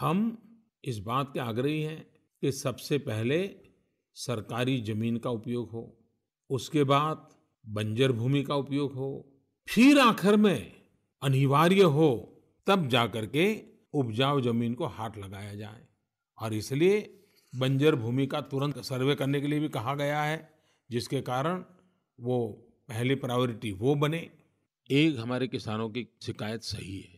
हम इस बात के आग्रही हैं कि सबसे पहले सरकारी जमीन का उपयोग हो उसके बाद बंजर भूमि का उपयोग हो फिर आखिर में अनिवार्य हो तब जाकर के उपजाऊ जमीन को हाथ लगाया जाए और इसलिए बंजर भूमि का तुरंत सर्वे करने के लिए भी कहा गया है जिसके कारण वो पहले प्रायोरिटी वो बने एक हमारे किसानों की शिकायत सही है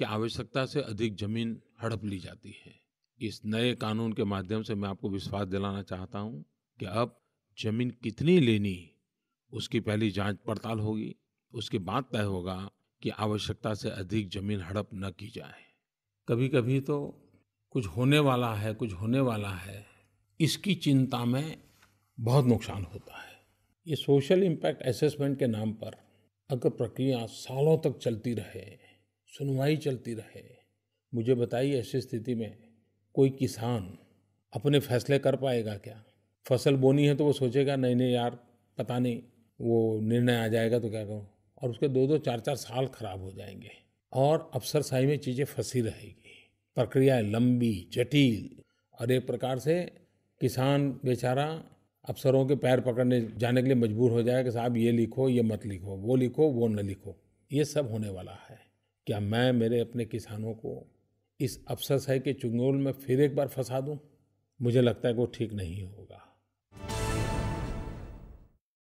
कि आवश्यकता से अधिक जमीन हड़प ली जाती है इस नए कानून के माध्यम से मैं आपको विश्वास दिलाना चाहता हूं कि अब जमीन कितनी लेनी उसकी पहली जांच पड़ताल होगी उसके बाद तय होगा कि आवश्यकता से अधिक जमीन हड़प न की जाए कभी कभी तो कुछ होने वाला है कुछ होने वाला है इसकी चिंता में बहुत नुकसान होता है ये सोशल इम्पैक्ट असेसमेंट के नाम पर अगर प्रक्रिया सालों तक चलती रहे सुनवाई चलती रहे मुझे बताइए ऐसी स्थिति में कोई किसान अपने फैसले कर पाएगा क्या फसल बोनी है तो वो सोचेगा नहीं नहीं यार पता नहीं वो निर्णय आ जाएगा तो क्या करूँ और उसके दो दो चार चार साल खराब हो जाएंगे और अफसरशाही में चीज़ें फंसी रहेगी प्रक्रियाएं लंबी जटिल और एक प्रकार से किसान बेचारा अफसरों के पैर पकड़ने जाने के लिए मजबूर हो जाएगा कि साहब ये लिखो ये मत लिखो वो लिखो वो न लिखो ये सब होने वाला है क्या मैं मेरे अपने किसानों को इस अफसरशाही के चुंगोल में फिर एक बार फंसा दूँ मुझे लगता है कि वो ठीक नहीं होगा